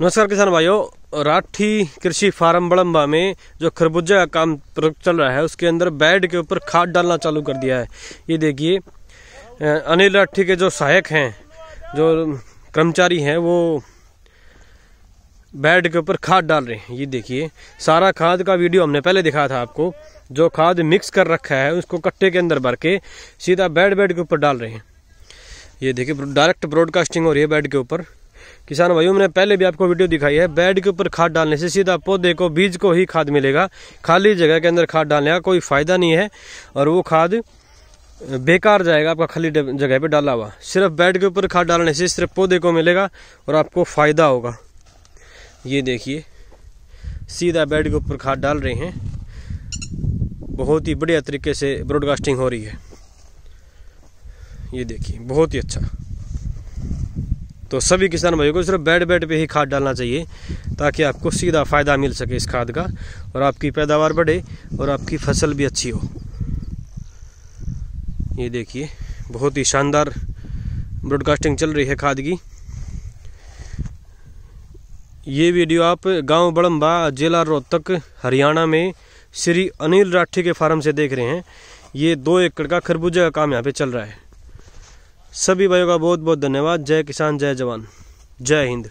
नमस्कार किसान भाइयों राठी कृषि फार्म बड़म्बा में जो खरबूजा का काम चल रहा है उसके अंदर बेड के ऊपर खाद डालना चालू कर दिया है ये देखिए अनिल राठी के जो सहायक हैं जो कर्मचारी हैं वो बेड के ऊपर खाद डाल रहे हैं ये देखिए सारा खाद का वीडियो हमने पहले दिखाया था आपको जो खाद मिक्स कर रखा है उसको कट्टे के अंदर भर के सीधा बेड बेड के ऊपर डाल रहे हैं ये देखिए डायरेक्ट ब्रॉडकास्टिंग हो रही है बेड के ऊपर किसान भाइयों मैंने पहले भी आपको वीडियो दिखाई है बेड के ऊपर खाद डालने से सीधा पौधे को बीज को ही खाद मिलेगा खाली जगह के अंदर खाद डालने का कोई फ़ायदा नहीं है और वो खाद बेकार जाएगा आपका खाली जगह पे डाला हुआ सिर्फ बेड के ऊपर खाद डालने से सिर्फ पौधे को मिलेगा और आपको फ़ायदा होगा ये देखिए सीधा बेड के ऊपर खाद डाल रहे हैं बहुत ही बढ़िया तरीके से ब्रॉडकास्टिंग हो रही है ये देखिए बहुत ही अच्छा तो सभी किसान भाइयों को सिर्फ बेड बेड पे ही खाद डालना चाहिए ताकि आपको सीधा फ़ायदा मिल सके इस खाद का और आपकी पैदावार बढ़े और आपकी फसल भी अच्छी हो ये देखिए बहुत ही शानदार ब्रॉडकास्टिंग चल रही है खाद की ये वीडियो आप गांव बड़म्बा जिला रोहतक हरियाणा में श्री अनिल राठी के फार्म से देख रहे हैं ये दो एकड़ का खरबूजा का काम यहाँ पे चल रहा है सभी भाइयों का बहुत बहुत धन्यवाद जय किसान जय जवान जय हिंद